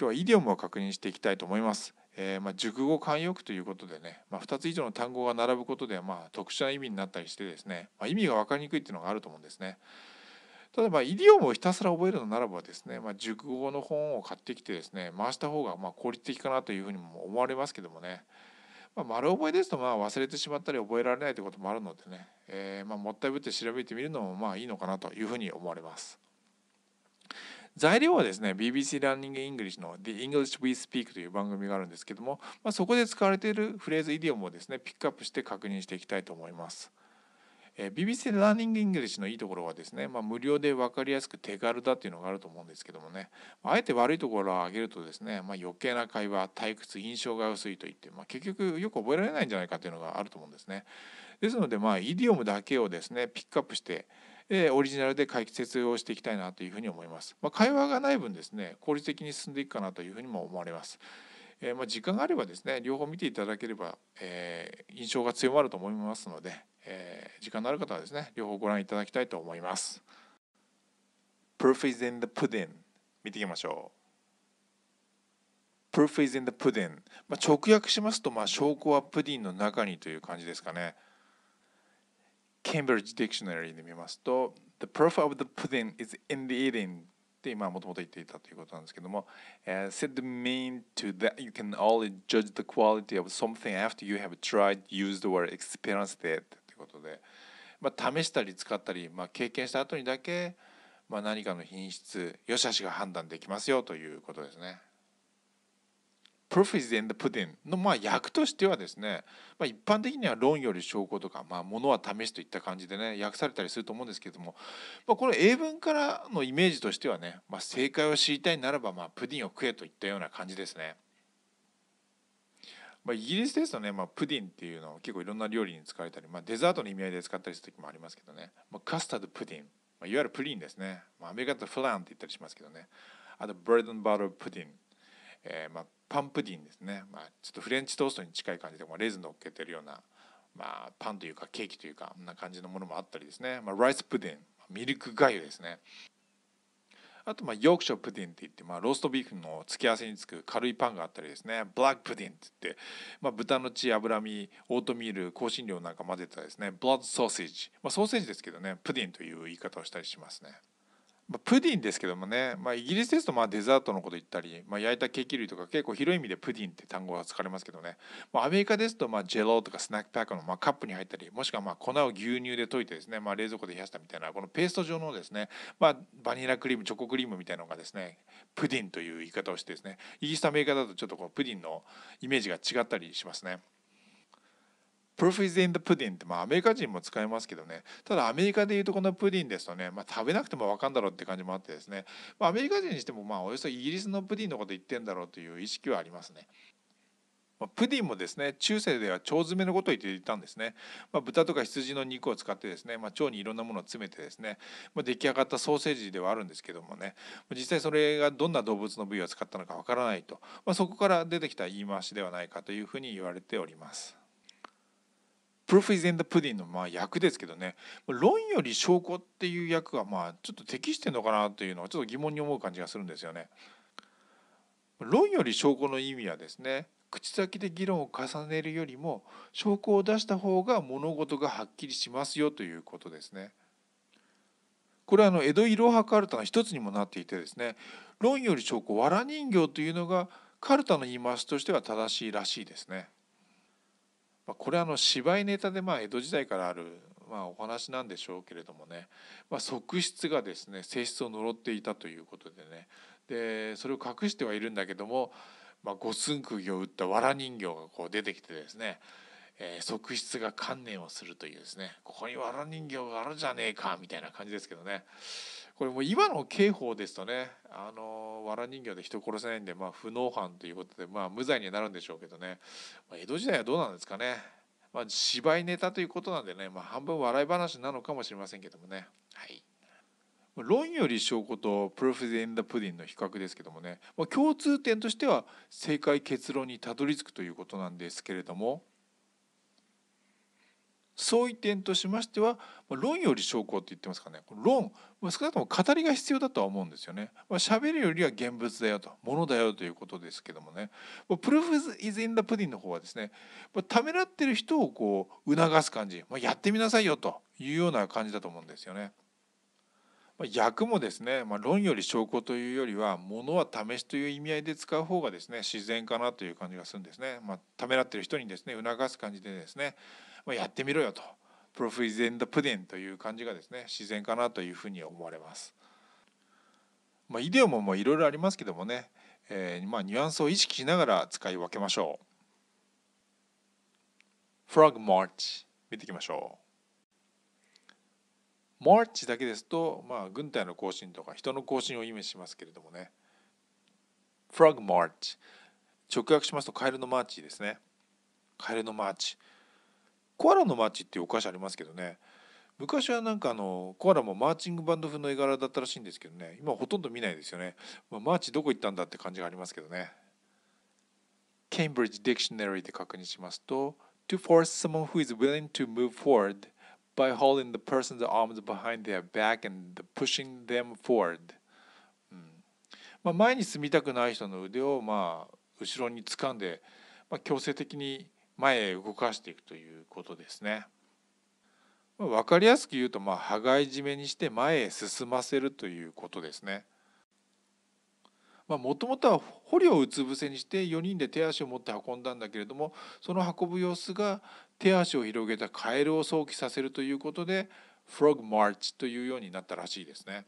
今日はイディオムを確認していきたいと思います。えー、まあ、熟語慣用句ということでね、まあ、2つ以上の単語が並ぶことでまあ特殊な意味になったりしてですね、まあ、意味が分かりにくいっていうのがあると思うんですね。ただまあイディオムをひたすら覚えるのならばですね、まあ、熟語の本を買ってきてですね回した方がま効率的かなというふうにも思われますけどもね、まあ、丸覚えですとまあ忘れてしまったり覚えられないということもあるのでね、えー、まもったいぶって調べてみるのもまあいいのかなというふうに思われます。材料はですね BBC ランニング・イングリッシュの The English We Speak という番組があるんですけども、まあ、そこで使われているフレーズイディオムをですねピックアップして確認していきたいと思います。え BBC ラーニング・イングリッシュのいいところはですね、まあ、無料で分かりやすく手軽だっていうのがあると思うんですけどもねあえて悪いところを挙げるとですね、まあ、余計な会話退屈印象が薄いといって、まあ、結局よく覚えられないんじゃないかというのがあると思うんですねですのでまあイディオムだけをですねピックアップしてえオリジナルで解説をしていきたいなというふうに思います。まあ、会話がない分ですね効率的に進んでいくかなというふうにも思われます。えまあ、時間があればですね両方見ていただければ、え印象が強まると思いますので、え時間のある方はですね両方ご覧いただきたいと思います。Proof is in the pudding 見ていきましょう。Proof is in the pudding、まあ、直訳しますと、まあ、証拠はプディンの中にという感じですかね。Cambridge Dictionary で見ますと「The proof of the pudding is in the eating」って今もともと言っていたということなんですけども、uh, said t h e mean to that you can only judge the quality of something after you have tried, used or experienced it ということで、まあ、試したり使ったり、まあ、経験した後にだけ、まあ、何かの品質良しあしが判断できますよということですね。プロフィ f ンド・プディンのまあとしてはですね、まあ、一般的には論より証拠とか、まあ、は試すといった感じでね訳されたりすると思うんですけども、まあ、この英文からのイメージとしてはね、まあ、正解を知りたいならば、まあ、プディンを食えといったような感じですね。まあ、イギリスですとね、まあ、プディンっていうのを結構いろんな料理に使われたり、まあ、デザートの意味合いで使ったりする時もありますけどね、まあ、カスタードプディン、まあ、いわゆるプリンですね、まあ、アメリカだとフランって言ったりしますけどねあとブレッドバトープディンえー、まあ、パンプディンですね、まあ、ちょっとフレンチトーストに近い感じで、レーズン乗っけてるような、まあ、パンというかケーキというかこんな感じのものもあったりですね、まあ、ライスプディンミルクがですねあとまあヨークショープディンって言って、まあ、ローストビーフの付け合わせにつく軽いパンがあったりですねブラックプディンって言って、まあ、豚の血脂身オートミール香辛料なんか混ぜたですねブラッドソーセージ、まあ、ソーセージですけどねプディンという言い方をしたりしますね。まあ、プディンですけどもね、まあ、イギリスですとまあデザートのこと言ったり、まあ、焼いたケーキ類とか結構広い意味でプディンって単語が使われますけどね、まあ、アメリカですとまあジェロとかスナックパックのまあカップに入ったりもしくはまあ粉を牛乳で溶いてですね、まあ、冷蔵庫で冷やしたみたいなこのペースト状のですね、まあ、バニラクリームチョコクリームみたいなのがですねプディンという言い方をしてですねイギリスとアメリカだとちょっとこうプディンのイメージが違ったりしますね。proof is in the pudding って、まあ、アメリカ人も使いますけどねただアメリカでいうとこのプディンですとね、まあ、食べなくても分かんだろうって感じもあってですね、まあ、アメリカ人にしてもまあおよそイギリスのプディンのこと言ってんだろうという意識はありますね。プディンもですね中世では腸詰めのことを言っていたんですね、まあ、豚とか羊の肉を使ってですね、まあ、腸にいろんなものを詰めてですね、まあ、出来上がったソーセージではあるんですけどもね実際それがどんな動物の部位を使ったのかわからないと、まそこから出てきた言い回しではないかというふうに言われております。プロフィーズ・エンド・プディのまあ役ですけどね論より証拠っていう役はまあちょっと適してるのかなというのはちょっと疑問に思う感じがするんですよね。論より証拠の意味はですね口先で議論を重ねるよりも証拠を出した方が物事がはっきりしますよということですね。これはあの江戸いろはカルタの一つにもなっていてですね論より証拠藁人形というのがカルタの言い回しとしては正しいらしいですね。まあ、これはあの芝居ネタでまあ江戸時代からあるまあお話なんでしょうけれどもね、まあ、側室がですね性質を呪っていたということでねでそれを隠してはいるんだけども、ま五寸釘を打った藁人形がこう出てきてですねえー、側室が観念をするというですねここにわら人形があるじゃねえかみたいな感じですけどねこれも今の刑法ですとねあのわら人形で人殺せないんで、まあ、不能犯ということで、まあ、無罪になるんでしょうけどね、ま江戸時代はどうなんですかね、まあ、芝居ネタということなんでね、まあ、半分笑い話なのかもしれませんけどもね。はい論より証拠とプロフィゼンダプディンの比較ですけどもね、ま共通点としては正解結論にたどり着くということなんですけれども相違点としましては論より証拠って言ってますかね論少なくとも語りが必要だとは思うんですよね。ま喋るよりは現物だよと物だよということですけどもねプルーフ is in t プディンの方はですね、まためらってる人をこう促す感じ、まやってみなさいよというような感じだと思うんですよね。ま訳もですね、まあ、論より証拠というよりは物は試しという意味合いで使う方がですね自然かなという感じがするんですね、まあ、ためらってる人にですね促す感じでですね、まあ、やってみろよとプロフィゼンダプデンという感じがですね自然かなというふうに思われます。まあ、イデオもいろいろありますけどもね、えー、まニュアンスを意識しながら使い分けましょう。フログマーチ見ていきましょう。マーチだけですと、まあ、軍隊の行進とか人の行進を意味しますけれどもね。フラグマーチ。直訳しますとカエルのマーチですね。カエルのマーチ。コアラのマーチっていうお菓子ありますけどね。昔はなんかあのコアラもマーチングバンド風の絵柄だったらしいんですけどね今ほとんど見ないですよね、まあ、マーチどこ行ったんだって感じがありますけどね Cambridge Dictionary で確認しますと To force someone who is willing to move forward by holding the person's arms behind their back and pushing them forward、うん、まあ、前に進みたくない人の腕をまあ後ろに掴んで、まあ、強制的に前へ動かしていくということですね。まあ、分かりやすく言うと、まあ、羽交い締めにして前へ進ませるということですね。もともとは捕虜をうつ伏せにして4人で手足を持って運んだんだけれどもその運ぶ様子が手足を広げたカエルを想起させるということでフログマーチというようになったらしいですね。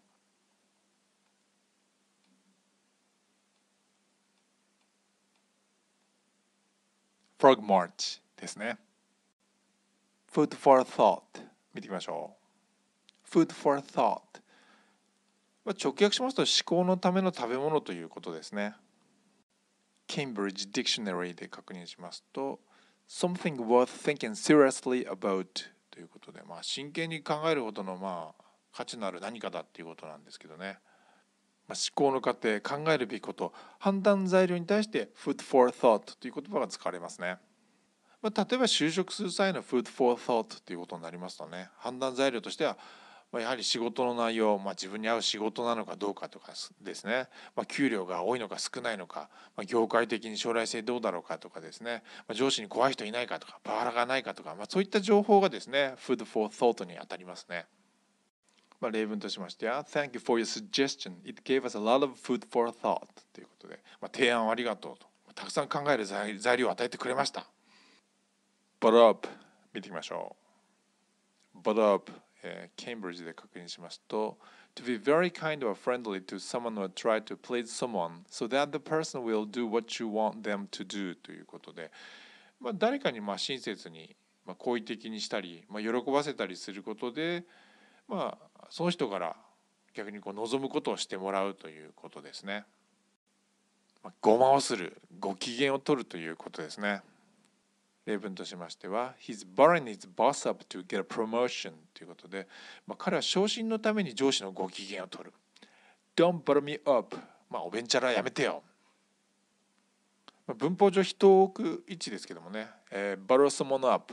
フログマーチですね。Food for thought 見ていきましょう。Food for thought 直訳しますと思考のための食べ物ということですね。Cambridge Dictionary で確認しますと something worth thinking seriously about ということで、まあ、真剣に考えるほどの、まあ、価値のある何かだっていうことなんですけどね、まあ、思考の過程考えるべきこと判断材料に対して food for thought という言葉が使われますね、まあ、例えば就職する際の food for thought ということになりますとね判断材料としてはまあ、やはり仕事の内容、まあ、自分に合う仕事なのかどうかとかですね、まあ、給料が多いのか少ないのか、まあ、業界的に将来性どうだろうかとかですね、まあ、上司に怖い人いないかとかパワハラがないかとか、まあ、そういった情報がですね Food for Thought に当たりますね。まあ、例文としましては Thank you for your suggestion. It gave us a lot of food for thought ということで、まあ、提案をありがとうと、たくさん考える材料を与えてくれました。But up 見ていきましょう。But up Cambridge で確認しますと To be very kind or friendly to someone or try to please someone so that the person will do what you want them to do ということで、まあ、誰かにまあ親切に、まあ、好意的にしたり、まあ、喜ばせたりすることで、まあ、その人から逆にこう望むことをしてもらうということですね。ごまをするご機嫌を取るということですね。例文としましては「He's burning his boss up to get a promotion」ということで、まあ、彼は昇進のために上司のご機嫌を取る「Don't burn me up」まあおべんちゃらやめてよ、まあ、文法上人を置く位置ですけどもね「えー、burrow someone up」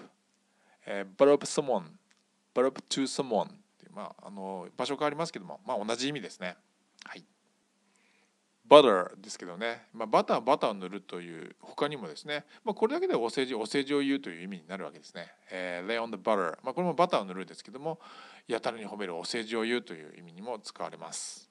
えー「burrow up someone」「burrow up to someone」まああの場所変わりますけども、まあ、同じ意味ですねはい。バターですけどね、まあ、バターバターを塗るという他にもですね、まあ、これだけでお世辞お世辞を言うという意味になるわけですね。えー、lay on the butter、まあ、これもバターを塗るですけどもやたらに褒めるお世辞を言うという意味にも使われます。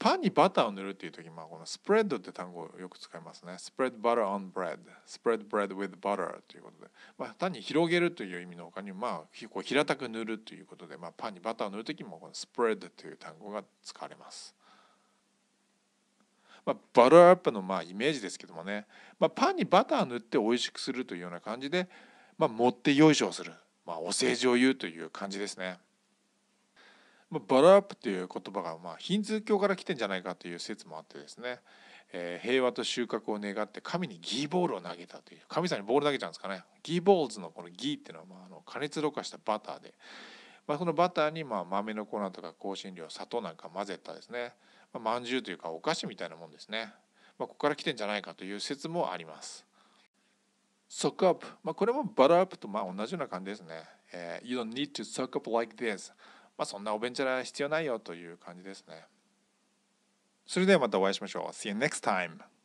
パンにバターを塗るっていう時、まあ、このスプレッドって単語をよく使いますね。スプレッドバター on bread、スプレッドブレッド with butter ということで、まあ、単に広げるという意味のほかにも、まあ、こう平たく塗るということで、まあ、パンにバターを塗る時もこのスプレッドという単語が使われます。まあ、バターアップのまあイメージですけどもね、まあ、パンにバター塗って美味しくするというような感じで、まあ、持ってよいしょする、まあ、お世辞を言うという感じですね。まあ、バラアップという言葉がまあヒンズー教から来てんじゃないかという説もあってですね、えー、平和と収穫を願って神にギーボールを投げたという神さんにボール投げちゃうんですかねギーボールズのこのギーっていうのはまああの加熱ろ過したバターで、まあ、そのバターにまあ豆の粉とか香辛料砂糖なんか混ぜたですねまんじゅうというかお菓子みたいなもんですね、まあ、ここから来てんじゃないかという説もあります。s ック k up、まあ、これもバラアップとまあ同じような感じですね。えー、you don't need to s u c k up like this、まあ、そんなおべんちゃら必要ないよという感じですね。それではまたお会いしましょう。See you next time!